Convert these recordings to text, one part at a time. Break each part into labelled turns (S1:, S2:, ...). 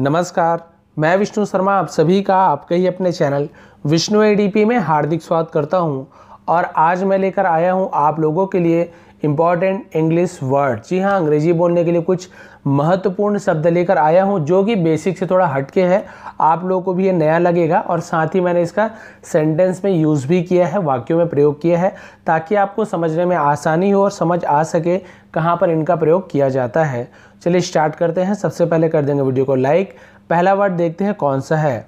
S1: नमस्कार मैं विष्णु शर्मा आप सभी का आपके ही अपने चैनल विष्णु एडीपी में हार्दिक स्वागत करता हूँ और आज मैं लेकर आया हूँ आप लोगों के लिए इम्पॉर्टेंट इंग्लिश वर्ड जी हाँ अंग्रेजी बोलने के लिए कुछ महत्वपूर्ण शब्द लेकर आया हूँ जो कि बेसिक से थोड़ा हटके है आप लोगों को भी ये नया लगेगा और साथ ही मैंने इसका सेंटेंस में यूज़ भी किया है वाक्यों में प्रयोग किया है ताकि आपको समझने में आसानी हो और समझ आ सके कहाँ पर इनका प्रयोग किया जाता है चलिए स्टार्ट करते हैं सबसे पहले कर देंगे वीडियो को लाइक पहला वर्ड देखते हैं कौन सा है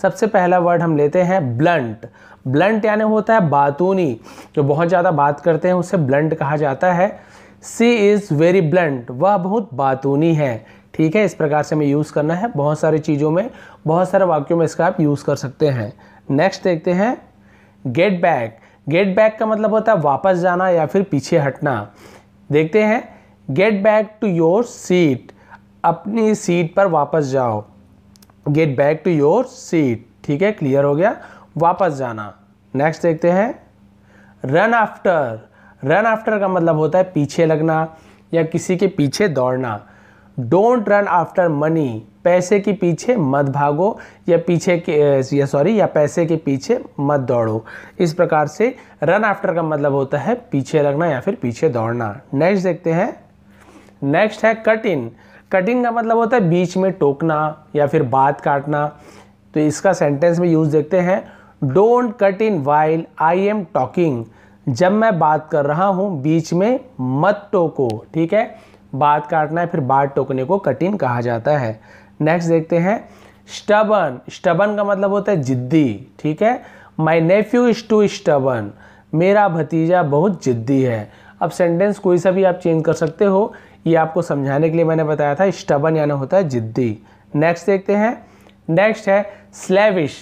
S1: सबसे पहला वर्ड हम लेते हैं ब्लंट ब्लंट यानी होता है बातूनी जो बहुत ज़्यादा बात करते हैं उसे ब्लंट कहा जाता है सी इज़ वेरी ब्लंट वह बहुत बातूनी है ठीक है इस प्रकार से हमें यूज़ करना है बहुत सारी चीज़ों में बहुत सारे वाक्यों में इसका आप यूज़ कर सकते हैं नेक्स्ट देखते हैं गेट बैक गेट बैक का मतलब होता है वापस जाना या फिर पीछे हटना देखते हैं get back to your seat अपनी सीट पर वापस जाओ get back to your seat ठीक है क्लियर हो गया वापस जाना नेक्स्ट देखते हैं रन आफ्टर रन आफ्टर का मतलब होता है पीछे लगना या किसी के पीछे दौड़ना डोंट रन आफ्टर मनी पैसे के पीछे मत भागो या पीछे के या सॉरी या पैसे के पीछे मत दौड़ो इस प्रकार से रन आफ्टर का मतलब होता है पीछे लगना या फिर पीछे दौड़ना नेक्स्ट देखते हैं नेक्स्ट है कट इन कटिंग का मतलब होता है बीच में टोकना या फिर बात काटना तो इसका सेंटेंस में यूज़ देखते हैं don't cut in while I am talking जब मैं बात कर रहा हूँ बीच में मत टोको ठीक है बात काटना है फिर बात टोकने को कटिन कहा जाता है नेक्स्ट देखते हैं स्टबन स्टबन का मतलब होता है जिद्दी ठीक है my nephew is too stubborn मेरा भतीजा बहुत जिद्दी है अब सेंटेंस कोई सा भी आप चेंज कर सकते हो ये आपको समझाने के लिए मैंने बताया था स्टबन यानी होता है जिद्दी नेक्स्ट देखते हैं नेक्स्ट है स्लेविश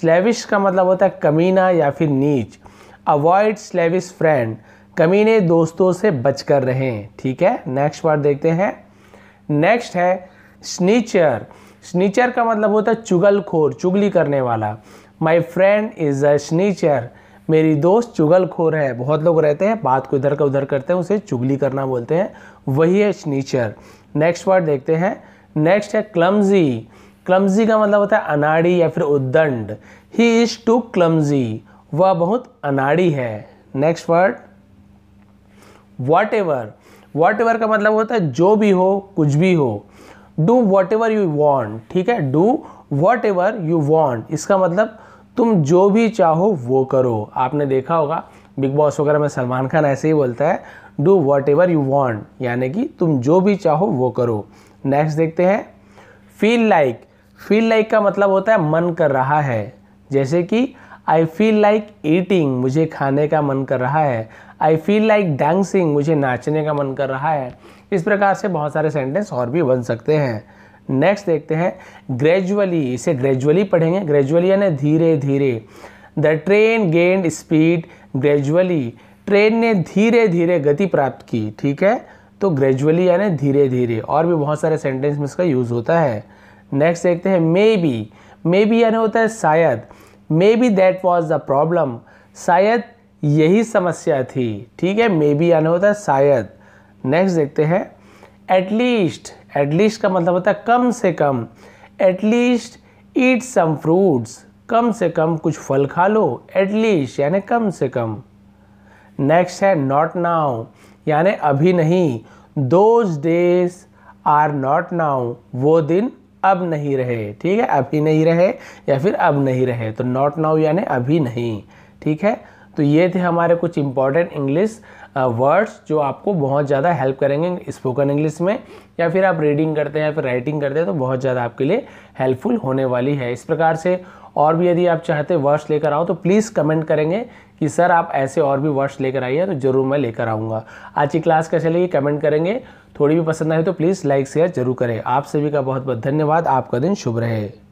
S1: स्लेविश का मतलब होता है कमीना या फिर नीच अवॉइड स्लेविश फ्रेंड कमीने दोस्तों से बचकर रहें ठीक है नेक्स्ट वर्ड देखते हैं नेक्स्ट है स्नीचर स्नीचर का मतलब होता है चुगलखोर चुगली करने वाला माई फ्रेंड इज़ अ स्नीचर मेरी दोस्त चुगलखोर है बहुत लोग रहते हैं बात को इधर का उधर करते हैं उसे चुगली करना बोलते हैं वही है स्नीचर नेक्स्ट वर्ड देखते हैं नेक्स्ट है क्लम्जी क्लम्जी का मतलब होता है अनाड़ी या फिर उद्दंड ही इज़ टू क्लम्जी वह बहुत अनाड़ी है next word whatever whatever का मतलब होता है जो भी हो कुछ भी हो do whatever you want ठीक है do whatever you want इसका मतलब तुम जो भी चाहो वो करो आपने देखा होगा बिग बॉस वगैरह में सलमान खान ऐसे ही बोलता है do whatever you want यानी कि तुम जो भी चाहो वो करो नेक्स्ट देखते हैं फील लाइक फील लाइक का मतलब होता है मन कर रहा है जैसे कि आई फील लाइक ईटिंग मुझे खाने का मन कर रहा है आई फील लाइक डांसिंग मुझे नाचने का मन कर रहा है इस प्रकार से बहुत सारे सेंटेंस और भी बन सकते हैं नेक्स्ट देखते हैं ग्रेजुअली इसे ग्रेजुअली पढ़ेंगे ग्रेजुअली यानी धीरे धीरे the train gained speed gradually train ने धीरे धीरे गति प्राप्त की ठीक है तो ग्रेजुअली यानी धीरे धीरे और भी बहुत सारे सेंटेंस में इसका यूज़ होता है नेक्स्ट देखते हैं मे बी मे बी यानी होता है शायद maybe that was the problem शायद यही समस्या थी ठीक है मे बी यानी होता है शायद नेक्स्ट देखते हैं एटलीस्ट एटलीस्ट का मतलब होता है कम से कम एटलीस्ट ईट सम फ्रूट्स कम से कम कुछ फल खा लो एटलीस्ट यानी कम से कम नेक्स्ट है नॉट नाउ यानी अभी नहीं those days are not now वो दिन अब नहीं रहे ठीक है अभी नहीं रहे या फिर अब नहीं रहे तो नॉट नाउ यानी अभी नहीं ठीक है तो ये थे हमारे कुछ इंपॉर्टेंट इंग्लिश वर्ड्स जो आपको बहुत ज़्यादा हेल्प करेंगे स्पोकन इंग्लिश में या फिर आप रीडिंग करते हैं या फिर राइटिंग करते हैं तो बहुत ज़्यादा आपके लिए हेल्पफुल होने वाली है इस प्रकार से और भी यदि आप चाहते वर्ड्स लेकर आओ तो प्लीज़ कमेंट करेंगे कि सर आप ऐसे और भी वर्ड्स लेकर आइए तो ज़रूर मैं लेकर आऊँगा आज की क्लास कैसे लगी कमेंट करेंगे थोड़ी भी पसंद आए तो प्लीज़ लाइक शेयर जरूर करें आप सभी का बहुत बहुत धन्यवाद आपका दिन शुभ रहे